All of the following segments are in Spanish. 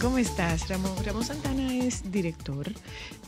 ¿Cómo estás, Ramón? Ramón Santana es director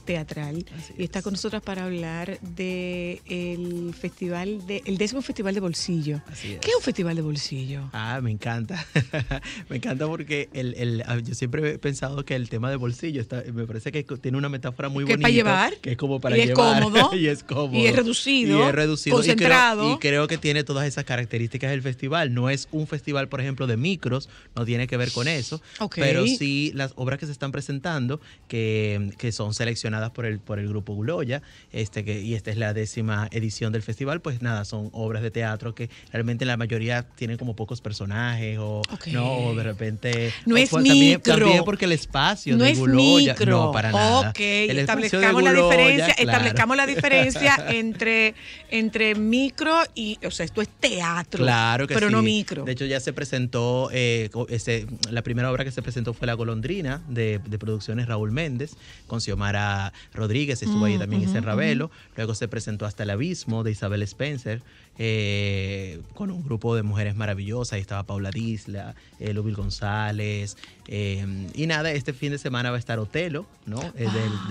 teatral y está con nosotros para hablar de festival de el décimo festival de bolsillo. ¿Qué es un festival de bolsillo? Ah, me encanta, me encanta porque el, ah, yo siempre he pensado que el tema de bolsillo me parece que tiene una metáfora muy bonita. Que para llevar, que es como para llevar, cómodo, y es cómodo y es reducido, y es reducido concentrado y creo, que tiene todas esas características del festival. No es un festival, por ejemplo, de micros, no tiene que ver con eso, okay. pero sí las obras que se están presentando, que, son seleccionadas por el, por el grupo Guloya, este, y esta es la décima edición del festival, pues nada, son obras de teatro que realmente la mayoría tienen como pocos personajes o no, de repente... No es pues, micro. También, porque el espacio no de es Micro. No, para nada. establezcamos la diferencia, establezcamos la diferencia entre, entre micro y, o sea, esto es teatro, pero no micro. De hecho, ya se presentó, eh, este, la primera obra que se presentó fue la Guloya Londrina de, producciones Raúl Méndez, con Xiomara Rodríguez, estuvo ahí mm, también uh Ravelo, luego se presentó Hasta el Abismo de Isabel Spencer, eh, con un grupo de mujeres maravillosas. Ahí estaba Paula Disla, eh, Lubil González. Eh, y nada, este fin de semana va a estar Otelo, ¿no? Eh,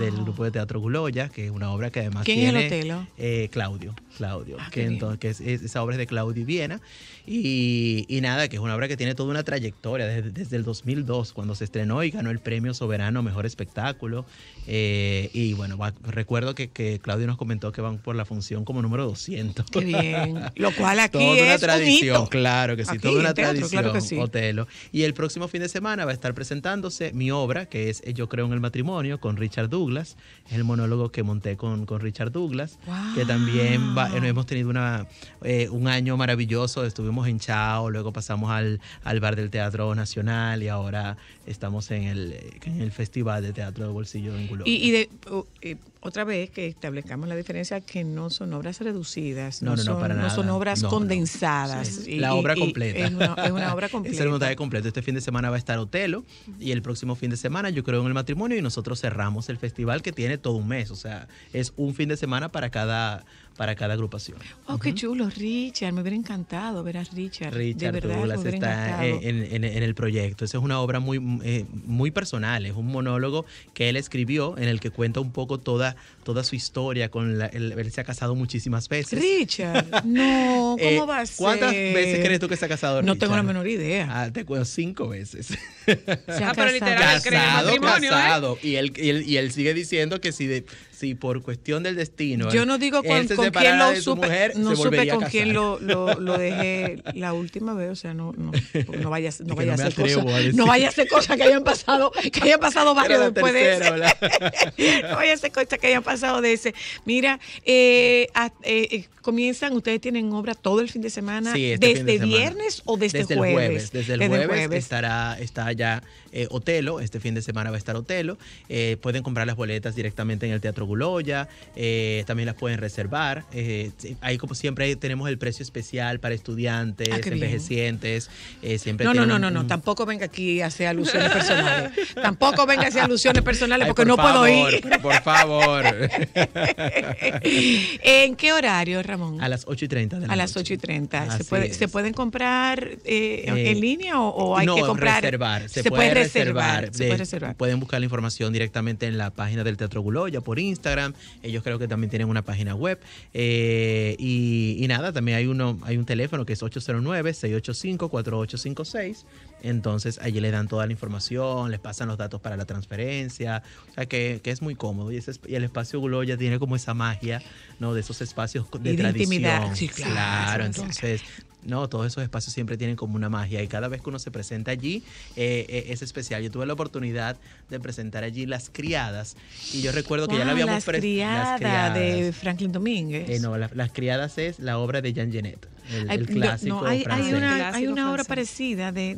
del, ah. grupo de teatro Guloya que es una obra que además ¿Quién tiene, es Otelo? Claudio, Claudio. Ah, que entonces, esa obra es de Claudio y Viena. Y, nada, que es una obra que tiene toda una trayectoria desde, el 2002, cuando se estrenó y ganó el premio soberano Mejor Espectáculo. y bueno, recuerdo que, que Claudio nos comentó que van por la función como número 200. Qué bien. Lo cual aquí es una tradición, claro que sí, todo una tradición, Otelo. Y el próximo fin de semana va a estar presentándose mi obra, que es Yo creo en el matrimonio, con Richard Douglas, el monólogo que monté con, Richard Douglas, que también eh, hemos tenido una, eh, un año maravilloso, estuvimos en Chao, luego pasamos al, Bar del Teatro Nacional y ahora estamos en el, Festival de Teatro de Bolsillo en Culo. Y, de, oh, eh, otra vez que establezcamos la diferencia que no son obras reducidas, no, son, obras condensadas. la obra completa. Es una, obra completa. es el montaje completo. Este fin de semana va a estar Otelo y el próximo fin de semana yo creo en el matrimonio y nosotros cerramos el festival que tiene todo un mes. O sea, es un fin de semana para cada para cada agrupación. Oh, qué chulo, Richard, me hubiera encantado ver a Richard. Richard de verdad, Douglas está en, el proyecto. Esa es una obra muy, eh, muy personal, es un monólogo que él escribió en el que cuenta un poco toda, toda su historia con él se ha casado muchísimas veces. Richard, no, eh, ¿cómo va a ser? ¿Cuántas veces crees tú que se ha casado? No tengo la menor idea. Ah, te cuento cinco veces. Se ha casado. Ah, pero literal, ¿eh? casado, Y, él, y, él, y él sigue diciendo que si de, Sí, por cuestión del destino. Yo no digo con, quién lo supe, no supe con quién lo, lo, dejé la última vez, o sea, no, no, no vaya, no vaya a hacer cosas, no vaya a hacer cosas que hayan pasado, que hayan pasado varios después de ese. no vaya a hacer cosas que hayan pasado de ese. Mira, eh, eh, eh, comienzan, ustedes tienen obra todo el fin de semana, sí, este desde viernes o desde, desde jueves? el jueves. Desde el jueves, estará está ya eh, Otelo, este fin de semana va a estar Otelo. pueden comprar las boletas directamente en el Teatro Guloya, eh, también las pueden reservar. Eh, ahí como siempre tenemos el precio especial para estudiantes, ah, envejecientes. Eh, siempre no, no, no, no, tampoco venga aquí a hacer alusiones personales. tampoco venga a hacer alusiones personales porque no puedo ir. Por favor. ¿En qué horario, Ramón? A las 8 y 30 A las 8 y 30. ¿Se, pueden comprar en línea o, hay que comprar? Reservar. Se, puede, reservar. reservar. Se puede reservar. Pueden buscar la información directamente en la página del Teatro Guloya por Instagram Instagram. Ellos creo que también tienen una página web. Eh, y, nada, también hay, uno, hay un teléfono que es 809-685-4856. Entonces allí le dan toda la información, les pasan los datos para la transferencia. O sea que, es muy cómodo. Y, ese, y el espacio ya tiene como esa magia, ¿no? De esos espacios de, tradición. Intimidad. claro, Entonces, ¿no? Todos esos espacios siempre tienen como una magia y cada vez que uno se presenta allí eh, eh, es especial. Yo tuve la oportunidad de presentar allí Las Criadas y yo recuerdo que ya la ah, habíamos presentado. las Criadas de Franklin Domínguez. Eh, no, Las Criadas es la obra de Jean Genet hay, hay, una, obra parecida de,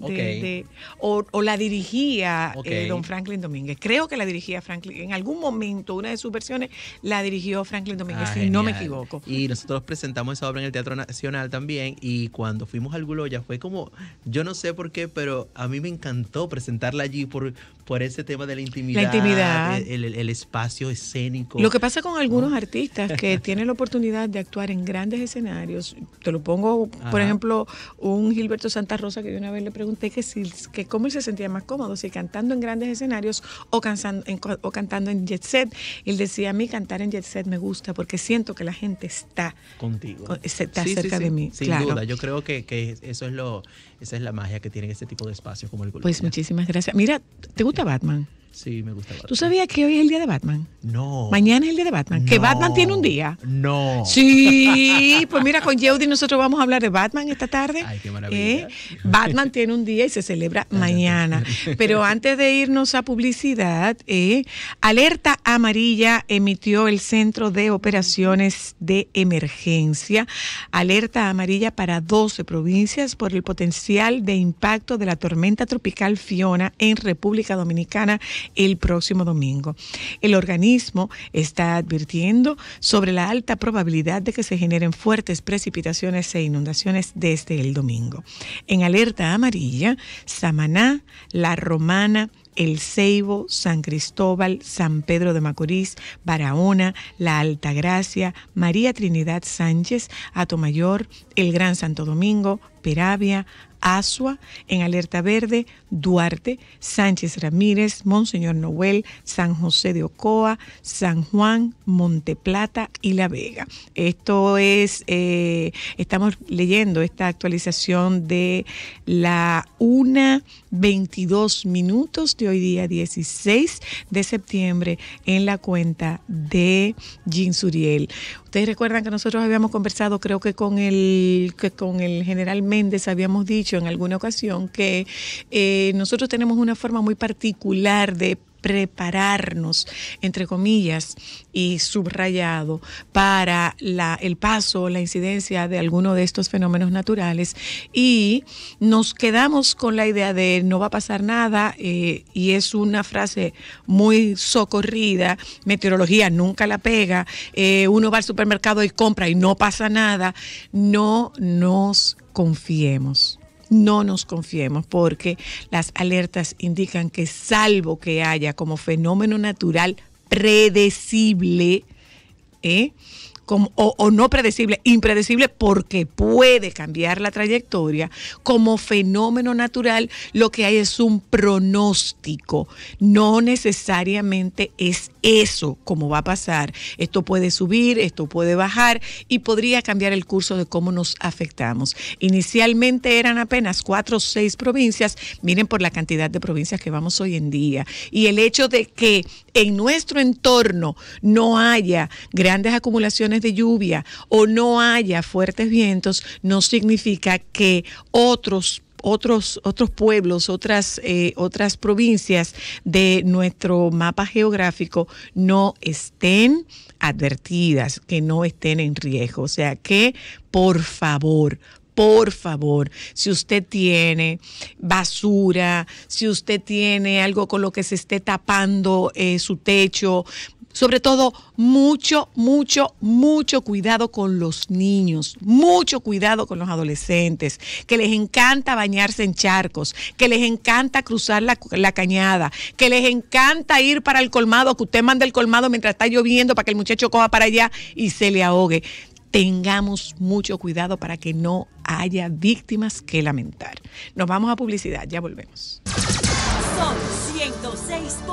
o, la dirigía eh, don Franklin Domínguez. Creo que la dirigía Franklin. En algún momento, una de sus versiones la dirigió Franklin Domínguez, ah, si no me equivoco. Y nosotros presentamos esa obra en el Teatro Nacional también. Y cuando fuimos al Guloya fue como, yo no sé por qué, pero a mí me encantó presentarla allí por, por ese tema de la intimidad. El, espacio escénico. Lo que pasa con algunos artistas que tienen la oportunidad de actuar en grandes escenarios, te lo pongo por ejemplo, un Gilberto Santa Rosa que yo una vez le pregunté que, si, que cómo él se sentía más cómodo, si cantando en grandes escenarios o, cantando en jet set. él decía, a mí cantar en jet set me gusta porque siento que la gente está contigo. Está cerca de mí. Sin duda, yo creo que, eso es lo, esa es la magia que tiene este tipo de espacios como el Pues muchísimas gracias. Mira, ¿te gusta Batman? Sí, me gusta ¿Tú sabías que hoy es el día de Batman? No. Mañana es el día de Batman. ¿Que Batman tiene un día? No. Sí, pues mira, con Yeudi nosotros vamos a hablar de Batman esta tarde. Ay, qué ¿eh? maravilla. Batman tiene un día y se celebra mañana. Pero antes de irnos a publicidad, ¿eh? alerta amarilla emitió el Centro de Operaciones de Emergencia. Alerta amarilla para 12 provincias por el potencial de impacto de la tormenta tropical Fiona en República Dominicana el próximo domingo. El organismo está advirtiendo sobre la alta probabilidad de que se generen fuertes precipitaciones e inundaciones desde el domingo. En alerta amarilla, Samaná, La Romana, el Ceibo, San Cristóbal, San Pedro de Macorís, Barahona, La Alta Gracia, María Trinidad Sánchez, Atomayor, El Gran Santo Domingo, Peravia, Asua, en Alerta Verde, Duarte, Sánchez Ramírez, Monseñor Noel, San José de Ocoa, San Juan, Monteplata y La Vega. Esto es, eh, estamos leyendo esta actualización de la 1.22 minutos de hoy día 16 de septiembre en la cuenta de Jean Suriel. Ustedes recuerdan que nosotros habíamos conversado, creo que con el, que con el general Méndez habíamos dicho en alguna ocasión que eh, nosotros tenemos una forma muy particular de prepararnos, entre comillas, y subrayado, para el paso, la incidencia de alguno de estos fenómenos naturales y nos quedamos con la idea de no va a pasar nada eh, y es una frase muy socorrida, meteorología nunca la pega, eh, uno va al supermercado y compra y no pasa nada, no nos confiemos no nos confiemos porque las alertas indican que salvo que haya como fenómeno natural predecible, ¿eh? o, no predecible, impredecible porque puede cambiar la trayectoria, como fenómeno natural lo que hay es un pronóstico. No necesariamente es eso como va a pasar. Esto puede subir, esto puede bajar y podría cambiar el curso de cómo nos afectamos. Inicialmente eran apenas cuatro o seis provincias, miren por la cantidad de provincias que vamos hoy en día. Y el hecho de que en nuestro entorno no haya grandes acumulaciones de lluvia o no haya fuertes vientos, no significa que otros otros, otros pueblos, otras, eh, otras provincias de nuestro mapa geográfico no estén advertidas, que no estén en riesgo. O sea que, por favor, por favor, si usted tiene basura, si usted tiene algo con lo que se esté tapando eh, su techo, sobre todo mucho, mucho, mucho cuidado con los niños, mucho cuidado con los adolescentes, que les encanta bañarse en charcos, que les encanta cruzar la, cañada, que les encanta ir para el colmado, que usted mande el colmado mientras está lloviendo para que el muchacho coja para allá y se le ahogue tengamos mucho cuidado para que no haya víctimas que lamentar. Nos vamos a publicidad, ya volvemos. Son